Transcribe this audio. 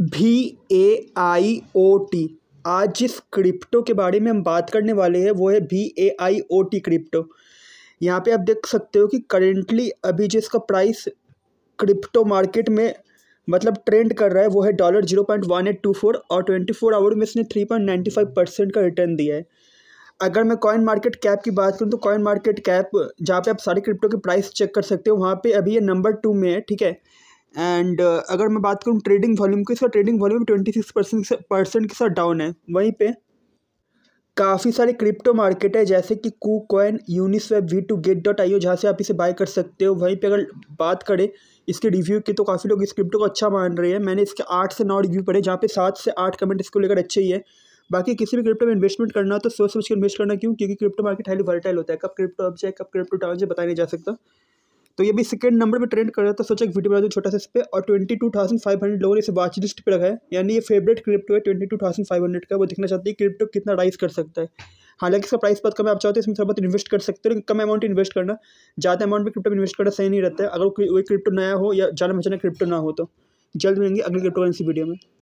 भी ए आई O T आज जिस क्रिप्टो के बारे में हम बात करने वाले हैं वो है भी ए आई ओ टी क्रिप्टो यहाँ पे आप देख सकते हो कि करेंटली अभी जिसका प्राइस क्रिप्टो मार्केट में मतलब ट्रेंड कर रहा है वो है dollar zero point one eight two four और ट्वेंटी फोर आवर में इसने three point ninety five percent का रिटर्न दिया है अगर मैं कॉइन मार्केट कैप की बात करूँ तो कॉइन मार्केट कैप जहाँ पे आप सारे क्रिप्टो के प्राइस चेक कर सकते हो वहाँ पे अभी ये नंबर टू में है ठीक है एंड uh, अगर मैं बात करूँ ट्रेडिंग वॉल्यूम की इसका trading volume twenty six percent percent के साथ डाउन है वहीं पे काफ़ी सारे क्रिप्टो मार्केट है जैसे कि KuCoin Uniswap V two Gate dot I O जहाँ से आप इसे बाय कर सकते हो वहीं पे अगर बात करें इसके रिव्यू की तो काफ़ी लोग इस क्रिप्टो को अच्छा मान रहे हैं मैंने इसके आठ से नौ रिव्यू पढ़े जहाँ पे सात से आठ कमेंट इसको लेकर अच्छे ही है बाकी किसी भी क्रिप्टो में इन्वेस्टमेंट करना हो तो सोच समझ के इन्वेस्ट करना क्यों क्योंकि क्रिप्टो मार्केट हाईली वर्टाइल होता है कब क्रिप्टो अप जाए कब क्रिप्टो डाउन जाए बताया नहीं जा सकता तो ये भी सेकंड नंबर पे ट्रेंड कर रहा था तो सोचा एक वीडियो बना दूँ छोटा सा इस पर और twenty two thousand five hundred लोगों ने इसे वाच लिस्ट पर रखा है यानी ये फेवरेट क्रिप्टो है twenty two thousand five hundred का वो देखना चाहते हैं क्रिप्टो कितना राइज कर सकता है हालांकि इसका प्राइस बहुत कम है आप चाहते तो हैं इसमें थोड़ा बहुत इन्वेस्ट कर सकते हो कम अमाउंट इन्वेस्ट करना ज़्यादा अमाउंट में क्रिप्टो में इन्वेस्ट करना सही नहीं रहता है अगर कोई क्रिप्टो नया हो या जाना मचाना क्रिप्टो ना हो तो जल्द मिलेंगे अगली क्रिप्टो करेंसी वीडियो में